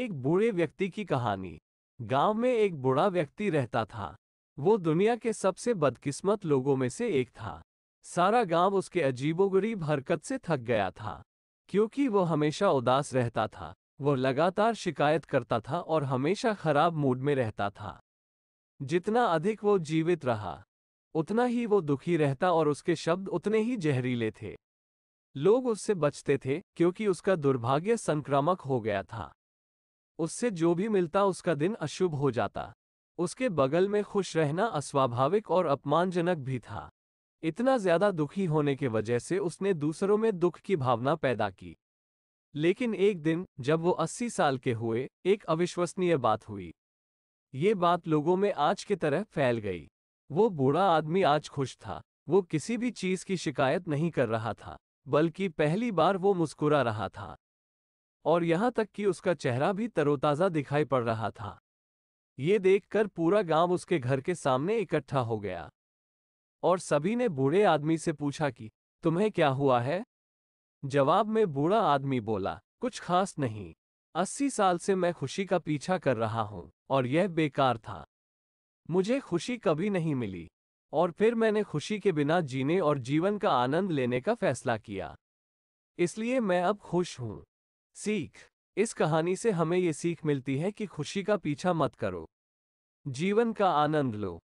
एक बूढ़े व्यक्ति की कहानी गांव में एक बूढ़ा व्यक्ति रहता था वो दुनिया के सबसे बदकिस्मत लोगों में से एक था सारा गांव उसके अजीबोगरीब हरकत से थक गया था क्योंकि वो हमेशा उदास रहता था वो लगातार शिकायत करता था और हमेशा खराब मूड में रहता था जितना अधिक वो जीवित रहा उतना ही वो दुखी रहता और उसके शब्द उतने ही जहरीले थे लोग उससे बचते थे क्योंकि उसका दुर्भाग्य संक्रामक हो गया था उससे जो भी मिलता उसका दिन अशुभ हो जाता उसके बगल में खुश रहना अस्वाभाविक और अपमानजनक भी था इतना ज्यादा दुखी होने के वजह से उसने दूसरों में दुख की भावना पैदा की लेकिन एक दिन जब वो अस्सी साल के हुए एक अविश्वसनीय बात हुई ये बात लोगों में आज की तरह फैल गई वो बूढ़ा आदमी आज खुश था वो किसी भी चीज की शिकायत नहीं कर रहा था बल्कि पहली बार वो मुस्कुरा रहा था और यहां तक कि उसका चेहरा भी तरोताज़ा दिखाई पड़ रहा था ये देखकर पूरा गांव उसके घर के सामने इकट्ठा हो गया और सभी ने बूढ़े आदमी से पूछा कि तुम्हें क्या हुआ है जवाब में बूढ़ा आदमी बोला कुछ खास नहीं अस्सी साल से मैं खुशी का पीछा कर रहा हूं और यह बेकार था मुझे खुशी कभी नहीं मिली और फिर मैंने खुशी के बिना जीने और जीवन का आनंद लेने का फैसला किया इसलिए मैं अब खुश हूं सीख इस कहानी से हमें ये सीख मिलती है कि खुशी का पीछा मत करो जीवन का आनंद लो